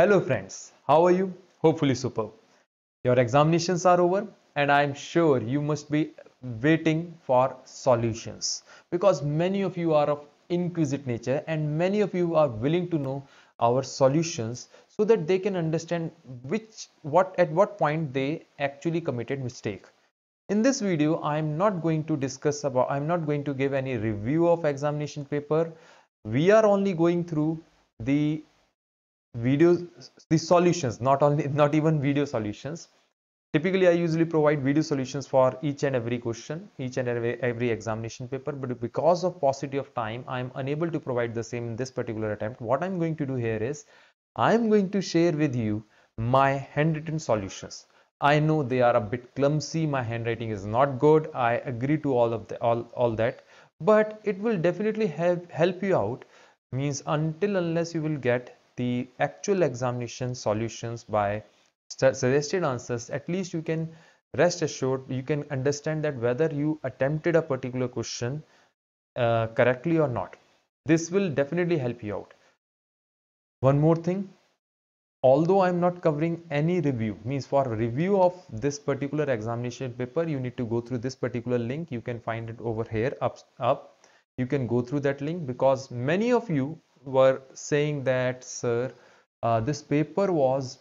Hello friends, how are you? Hopefully superb. Your examinations are over and I am sure you must be waiting for solutions because many of you are of inquisitive nature and many of you are willing to know our solutions so that they can understand which what at what point they actually committed mistake. In this video, I am not going to discuss about I am not going to give any review of examination paper. We are only going through the videos the solutions not only not even video solutions typically i usually provide video solutions for each and every question each and every, every examination paper but because of paucity of time i am unable to provide the same in this particular attempt what i'm going to do here is i am going to share with you my handwritten solutions i know they are a bit clumsy my handwriting is not good i agree to all of the all all that but it will definitely help help you out means until unless you will get the actual examination solutions by suggested answers at least you can rest assured you can understand that whether you attempted a particular question uh, correctly or not this will definitely help you out one more thing although i'm not covering any review means for review of this particular examination paper you need to go through this particular link you can find it over here up up you can go through that link because many of you were saying that, sir, uh, this paper was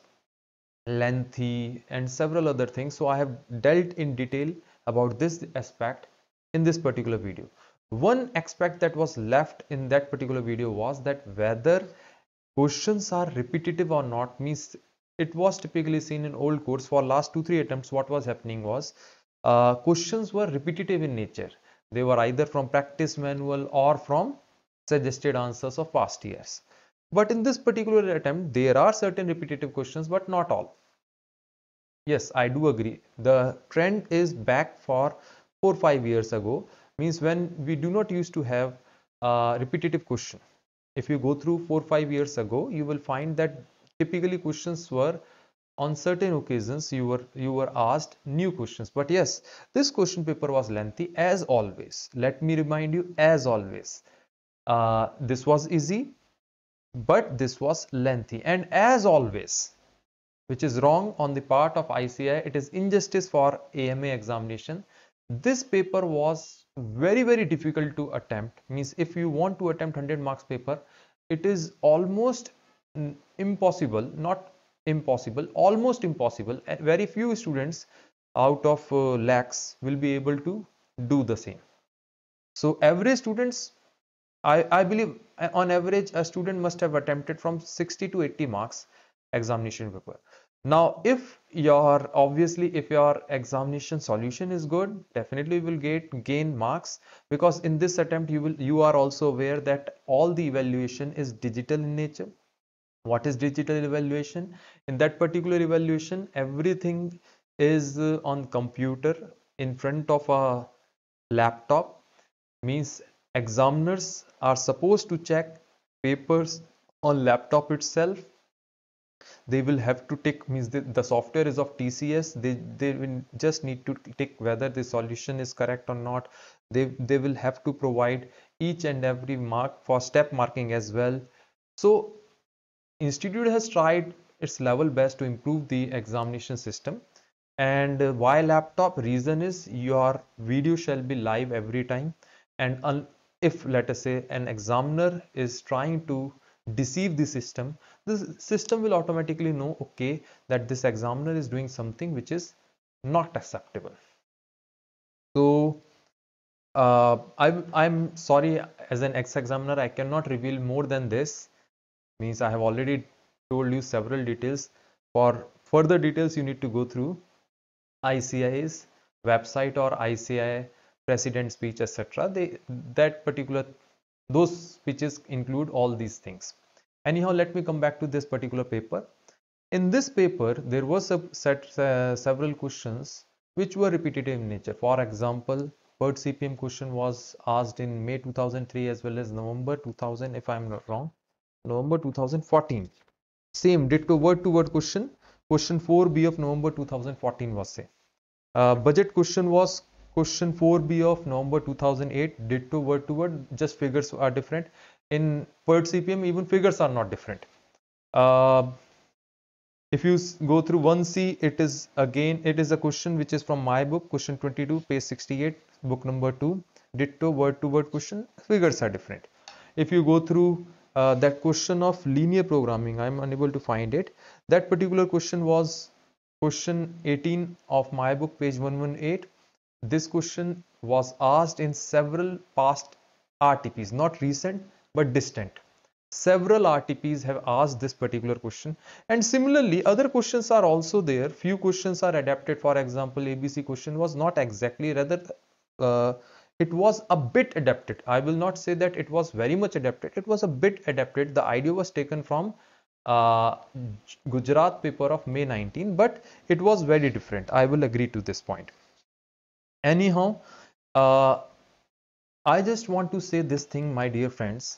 lengthy and several other things. So I have dealt in detail about this aspect in this particular video. One aspect that was left in that particular video was that whether questions are repetitive or not means it was typically seen in old course for last two three attempts what was happening was uh, questions were repetitive in nature they were either from practice manual or from suggested answers of past years. But in this particular attempt, there are certain repetitive questions, but not all. Yes, I do agree. The trend is back for 4-5 years ago, means when we do not used to have a repetitive question. If you go through 4-5 years ago, you will find that typically questions were on certain occasions you were you were asked new questions but yes this question paper was lengthy as always let me remind you as always uh, this was easy but this was lengthy and as always which is wrong on the part of ICI it is injustice for AMA examination this paper was very very difficult to attempt means if you want to attempt 100 marks paper it is almost impossible not impossible almost impossible very few students out of uh, lakhs will be able to do the same so average students I, I believe uh, on average a student must have attempted from 60 to 80 marks examination paper. Now if your obviously if your examination solution is good definitely you will get gain marks because in this attempt you will you are also aware that all the evaluation is digital in nature. What is digital evaluation? In that particular evaluation everything is uh, on computer in front of a laptop means Examiners are supposed to check papers on laptop itself. They will have to take means the, the software is of TCS. They they will just need to take whether the solution is correct or not. They they will have to provide each and every mark for step marking as well. So institute has tried its level best to improve the examination system and uh, why laptop reason is your video shall be live every time and un if let us say an examiner is trying to deceive the system the system will automatically know okay that this examiner is doing something which is not acceptable so uh, I, I'm sorry as an ex-examiner I cannot reveal more than this means I have already told you several details for further details you need to go through ICI's website or ICI president speech etc they that particular those speeches include all these things anyhow let me come back to this particular paper in this paper there was a set uh, several questions which were repetitive in nature for example word CPM question was asked in May 2003 as well as November 2000 if I'm not wrong November 2014 same ditto word to word question question 4b of November 2014 was same uh, budget question was question 4b of November 2008 ditto word to word just figures are different in PERT CPM even figures are not different uh, if you go through 1c it is again it is a question which is from my book question 22 page 68 book number 2 ditto word to word question figures are different if you go through uh, that question of linear programming i'm unable to find it that particular question was question 18 of my book page 118 this question was asked in several past RTPs, not recent but distant. Several RTPs have asked this particular question and similarly other questions are also there. Few questions are adapted for example ABC question was not exactly rather uh, it was a bit adapted. I will not say that it was very much adapted. It was a bit adapted. The idea was taken from uh, Gujarat paper of May 19 but it was very different. I will agree to this point anyhow uh, I just want to say this thing my dear friends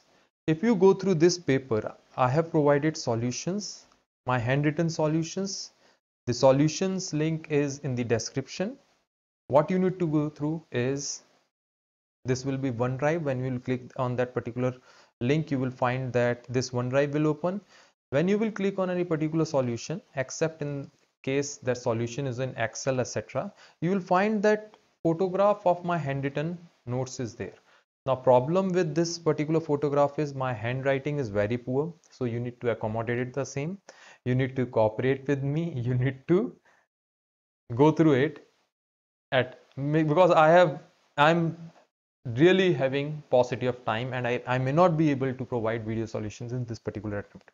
if you go through this paper I have provided solutions my handwritten solutions the solutions link is in the description what you need to go through is this will be OneDrive when you will click on that particular link you will find that this OneDrive will open when you will click on any particular solution except in case that solution is in Excel etc you will find that photograph of my handwritten notes is there. Now problem with this particular photograph is my handwriting is very poor. So you need to accommodate it the same. You need to cooperate with me. You need to go through it at because I have I'm really having paucity of time and I, I may not be able to provide video solutions in this particular attempt.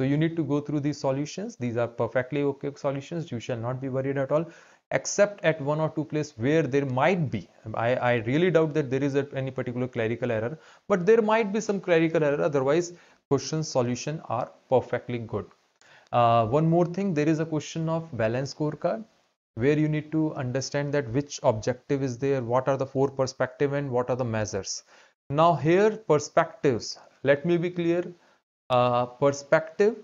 So you need to go through these solutions. These are perfectly okay solutions. You shall not be worried at all except at one or two place where there might be I, I really doubt that there is a, any particular clerical error but there might be some clerical error otherwise question solution are perfectly good uh, one more thing there is a question of balance scorecard where you need to understand that which objective is there what are the four perspective and what are the measures now here perspectives let me be clear uh, perspective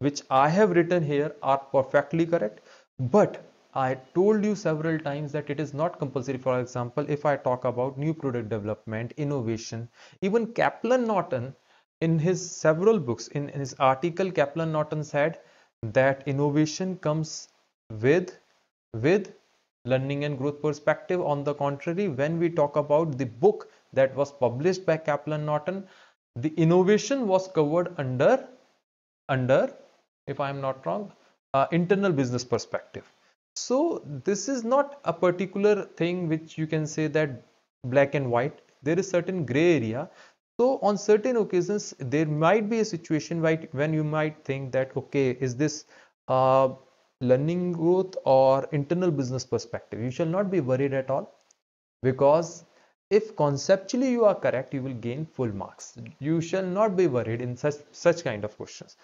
which I have written here are perfectly correct but I told you several times that it is not compulsory. For example, if I talk about new product development, innovation, even Kaplan Norton in his several books, in, in his article, Kaplan Norton said that innovation comes with, with learning and growth perspective. On the contrary, when we talk about the book that was published by Kaplan Norton, the innovation was covered under, under, if I am not wrong, uh, internal business perspective so this is not a particular thing which you can say that black and white there is certain gray area so on certain occasions there might be a situation when you might think that okay is this uh, learning growth or internal business perspective you shall not be worried at all because if conceptually you are correct you will gain full marks you shall not be worried in such such kind of questions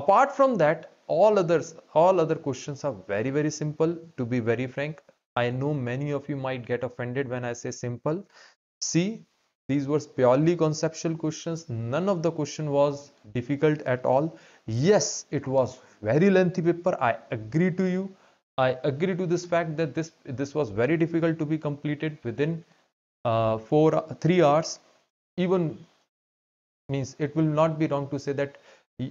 apart from that all others all other questions are very very simple to be very frank i know many of you might get offended when i say simple see these were purely conceptual questions none of the question was difficult at all yes it was very lengthy paper i agree to you i agree to this fact that this this was very difficult to be completed within uh, four three hours even means it will not be wrong to say that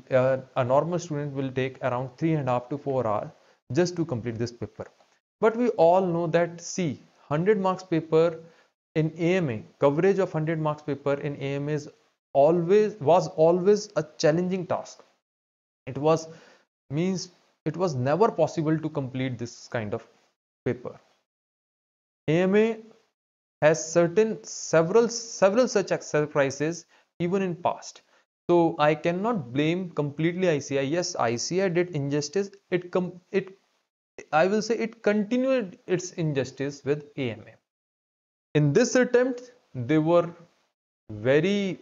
uh, a normal student will take around three and a half to four hours just to complete this paper but we all know that c 100 marks paper in ama coverage of 100 marks paper in ama is always was always a challenging task it was means it was never possible to complete this kind of paper ama has certain several several such exercises even in past so I cannot blame completely ICI. Yes, ICI did injustice. It com it I will say it continued its injustice with AMA. In this attempt, they were very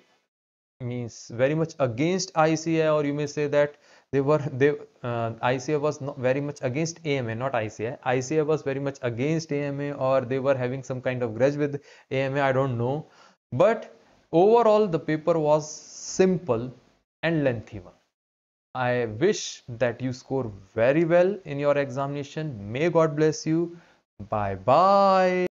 means very much against ICI, or you may say that they were they uh, ICI was not very much against AMA, not ICI. ICI was very much against AMA, or they were having some kind of grudge with AMA. I don't know, but Overall, the paper was simple and lengthy one. I wish that you score very well in your examination. May God bless you. Bye bye.